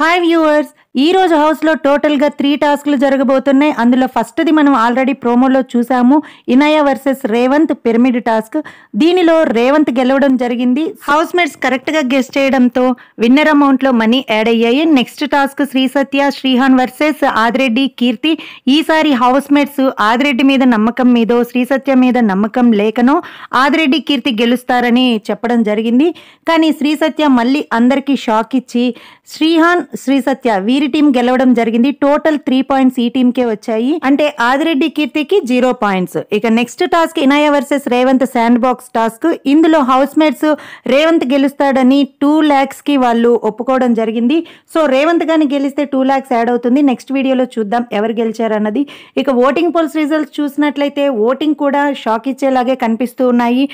hi viewers ఈ రోజు హౌస్లో టోటల్గా త్రీ టాస్క్లు జరగబోతున్నాయి అందులో ఫస్ట్ది మనం ఆల్రెడీ ప్రోమోలో చూసాము Inaya versus Revanth pyramid task దీనిలో రేవంత్ గెలవడం జరిగింది హౌస్ మేట్స్ కరెక్ట్గా గెస్ట్ చేయడంతో విన్నర్ అమౌంట్లో మనీ యాడ్ అయ్యాయి next task Sri Satya Srihan versus Adireddy Keerthi ఈసారి హౌస్ మేట్స్ ఆదిరెడ్డి మీద నమ్మకం మీదో శ్రీ సత్య మీద నమ్మకం లేకనో ఆదిరెడ్డి కీర్తి గెలుస్తారని చెప్పడం జరిగింది కానీ శ్రీ సత్య మళ్ళీ అందరికీ షాక్ ఇచ్చి శ్రీహాన్ శ్రీ సత్య వీరి టీం గెలవడం జరిగింది టోటల్ త్రీ పాయింట్స్ ఈ టీం కే వచ్చాయి అంటే ఆదిరెడ్డి కీర్తికి జీరో పాయింట్స్ ఇక next task Inaya versus Revanth sand box task ఇందులో హౌస్ మేట్స్ రేవంత్ గెలుస్తాడని టూ ల్యాక్స్ కి వాళ్ళు ఒప్పుకోవడం జరిగింది సో రేవంత్ గాని గెలిస్తే టూ ల్యాక్స్ యాడ్ అవుతుంది నెక్స్ట్ వీడియోలో చూద్దాం ఎవరు గెలిచారన్నది ఇక ఓటింగ్ పోల్స్ రిజల్ట్స్ చూసినట్లయితే ఓటింగ్ కూడా షాక్ ఇచ్చేలాగే కనిపిస్తూ ఉన్నాయి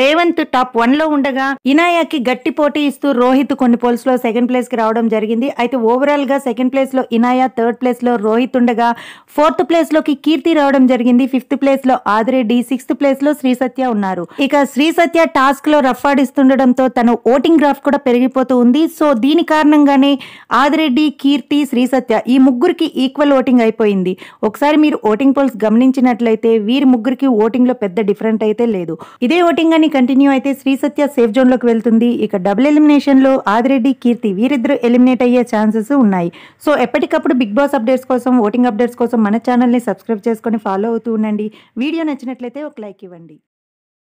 రేవంత్ టాప్ వన్లో ఉండగా ఇనాయాకి గట్టి పోటీ ఇస్తూ రోహిత్ కొన్ని పోల్స్లో సెకండ్ ప్లేస్ కి రావడం జరిగింది అయితే ఓవరాల్గా సెకండ్ ప్లేస్లో ఇనాయా థర్డ్ ప్లేస్లో రోహిత్ ఉండగా ఫోర్త్ ప్లేస్లోకి కీర్తి రావడం జరిగింది ఫిఫ్త్ ప్లేస్లో ఆదిరెడ్డి సిక్స్త్ ప్లేస్లో శ్రీ సత్య ఉన్నారు ఇక శ్రీ సత్య టాస్క్లో రఫ్ ఆడిస్తుండటంతో తన ఓటింగ్ గ్రాఫ్ కూడా పెరిగిపోతూ ఉంది సో దీని కారణంగానే ఆదిరెడ్డి కీర్తి శ్రీ సత్య ఈ ముగ్గురికి ఈక్వల్ ఓటింగ్ అయిపోయింది ఒకసారి మీరు ఓటింగ్ పోల్స్ గమనించినట్లయితే వీరి ముగ్గురికి ఓటింగ్లో పెద్ద డిఫరెంట్ అయితే లేదు ఇదే ఓటింగ్ అని కంటిన్యూ అయితే శ్రీ సత్య సేఫ్ జోన్లోకి వెళ్తుంది ఇక డబుల్ ఎలిమినేషన్లో ఆదిరెడ్డి కీర్తి వీరిద్దరూ ఎలిమినేట్ అయ్యే ఛాన్సెస్ ఉన్నాయి సో ఎప్పటికప్పుడు బిగ్ బాస్ అప్డేట్స్ కోసం ఓటింగ్ అప్డేట్స్ కోసం మన ఛానల్ని సబ్స్క్రైబ్ చేసుకొని ఫాలో అవుతూ ఉండండి వీడియో నచ్చినట్లయితే ఒక లైక్ ఇవ్వండి